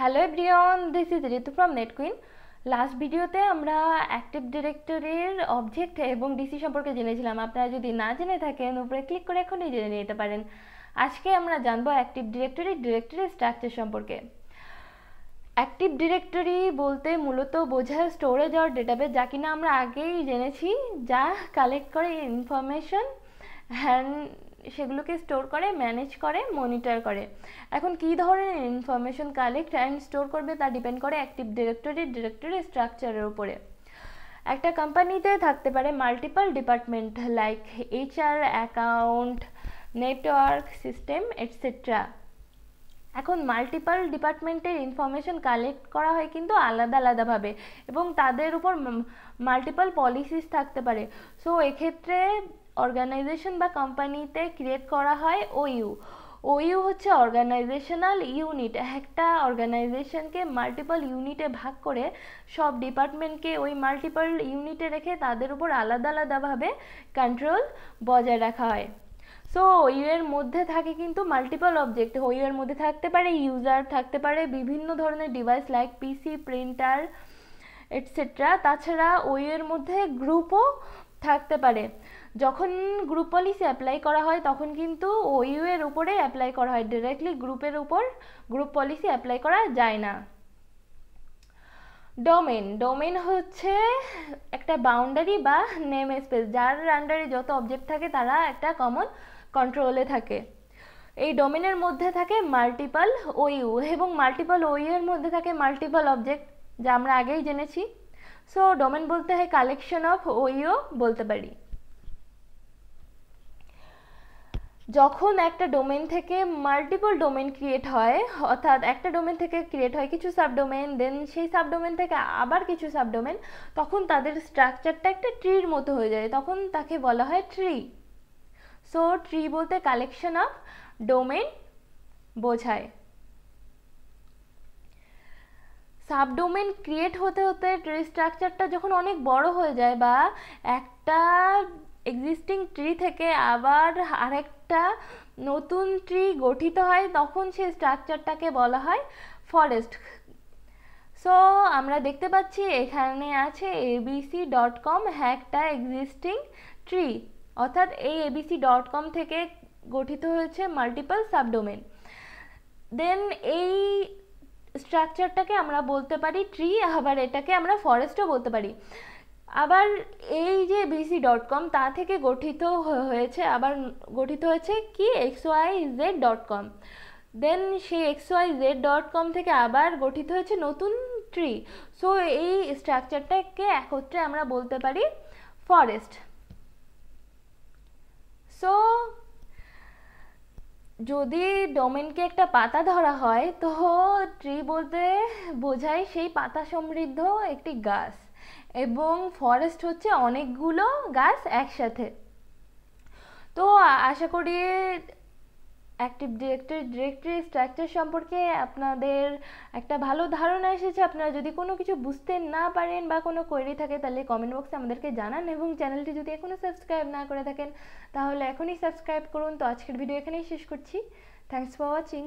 hello everyone this is Ritu from net queen last ভিডিওতে আমরা active ডিরেক্টরির অবজেক্ট এবং ডিসি সম্পর্কে জেনেছিলাম আপনারা যদি না জেনে থাকেন উপরে ক্লিক করে এখনই জেনে নিতে পারেন আজকে আমরা জানবো অ্যাক্টিভ ডিরেক্টরি ডিরেক্টরি স্ট্রাকচার সম্পর্কে অ্যাক্টিভ ডিরেক্টরি বলতে মূলত বোঝায় স্টোরেজ আর ডেটাবেস যা কিনা আমরা আগেই জেনেছি যা কালেক্ট করে ইনফরমেশন হ্যান্ড সেগুলোকে স্টোর করে ম্যানেজ করে মনিটর করে এখন কী ধরনের ইনফরমেশন কালেক্ট অ্যান্ড স্টোর করবে তা ডিপেন্ড করে অ্যাক্টিভ ডিরেক্টরি ডিরেক্টরি স্ট্রাকচারের উপরে একটা কোম্পানিতে থাকতে পারে multiple department like HR account network system etcetera এখন মাল্টিপল ডিপার্টমেন্টের ইনফরমেশন কালেক্ট করা হয় কিন্তু আলাদা আলাদাভাবে এবং তাদের উপর মাল্টিপল পলিসিস থাকতে পারে সো এক্ষেত্রে অর্গানাইজেশন বা কোম্পানিতে ক্রিয়েট করা হয় ওইউ ওইউ হচ্ছে অর্গানাইজেশনাল ইউনিট একটা অর্গানাইজেশনকে মাল্টিপল ইউনিটে ভাগ করে সব ডিপার্টমেন্টকে ওই মাল্টিপল ইউনিটে রেখে তাদের উপর আলাদা আলাদাভাবে কন্ট্রোল বজায় রাখা হয় সো ইউ মধ্যে থাকে কিন্তু মাল্টিপল অবজেক্ট ওইয়ের মধ্যে থাকতে পারে ইউজার থাকতে পারে বিভিন্ন ধরনের device like PC printer etcetera তাছাড়া ওই এর মধ্যে গ্রুপও থাকতে পারে যখন গ্রুপ পলিসি অ্যাপ্লাই করা হয় তখন কিন্তু ওইউ এর উপরে অ্যাপ্লাই করা হয় ডিরেক্টলি গ্রুপের উপর গ্রুপ পলিসি অ্যাপ্লাই করা যায় না ডোমেন ডোমেন হচ্ছে একটা বাউন্ডারি বা নেম স্পেস যার আন্ডারে যত অবজেক্ট থাকে তারা একটা কমন কন্ট্রোলে থাকে এই ডোমেনের মধ্যে থাকে মাল্টিপল ওইউ এবং মাল্টিপল ওইউ এর মধ্যে থাকে মাল্টিপল অবজেক্ট যা আমরা আগেই জেনেছি সো ডোমেন বলতে হয় কালেকশন অফ ওইও বলতে পারি যখন একটা ডোমেন থেকে মাল্টিপল ডোমেন ক্রিয়েট হয় অর্থাৎ একটা ডোমেন থেকে ক্রিয়েট হয় কিছু সাবডোমেন দেন সেই সাবডোমেন থেকে আবার কিছু সাবডোমেন তখন তাদের স্ট্রাকচারটা একটা ট্রির মতো হয়ে যায় তখন তাকে বলা হয় ট্রি সো ট্রি বলতে কালেকশন অফ ডোমেন বোঝায় সাবডোমেন ক্রিয়েট হতে হতে ট্রি স্ট্রাকচারটা যখন অনেক বড় হয়ে যায় বা একটা এক্সিস্টিং ট্রি থেকে আবার আরেকটা নতুন ট্রি গঠিত হয় তখন সেই স্ট্রাকচারটাকে বলা হয় ফরেস্ট সো আমরা দেখতে পাচ্ছি এখানে আছে এবিসি ডট কম হ্যাকটা এক্সিস্টিং ট্রি অর্থাৎ এই এবিসি ডট কম থেকে গঠিত হয়েছে মাল্টিপল সাবডোমেন দেন এই স্ট্রাকচারটাকে আমরা বলতে পারি ট্রি আবার এটাকে আমরা ফরেস্টও বলতে পারি আবার এই যে বিসি ডট কম তা থেকে গঠিত হয়েছে আবার গঠিত হয়েছে কি X Y Z dot com then সেই X Y Z dot com থেকে আবার গঠিত হয়েছে নতুন ট্রি সো এই স্ট্রাকচারটাকে একত্রে আমরা বলতে পারি ফরেস্ট যদি ডোমেনকে একটা পাতা ধরা হয় তো ট্রি বলতে বোঝায় সেই পাতা সমৃদ্ধ একটি গাছ এবং ফরেস্ট হচ্ছে অনেকগুলো গাছ একসাথে তো আশা করি অ্যাক্টিভ ডিরেক্টরি ডিরেক্টরি স্ট্রাকচার সম্পর্কে আপনাদের একটা ভালো ধারণা এসেছে আপনারা যদি কোনো কিছু বুঝতে না পারেন বা কোনো কোয়েরি থাকে তাহলে কমেন্ট বক্সে আমাদেরকে জানান এবং চ্যানেলটি যদি এখনও সাবস্ক্রাইব না করে থাকেন তাহলে এখনই সাবস্ক্রাইব করুন তো আজকের ভিডিও এখানেই শেষ করছি থ্যাংকস ফর ওয়াচিং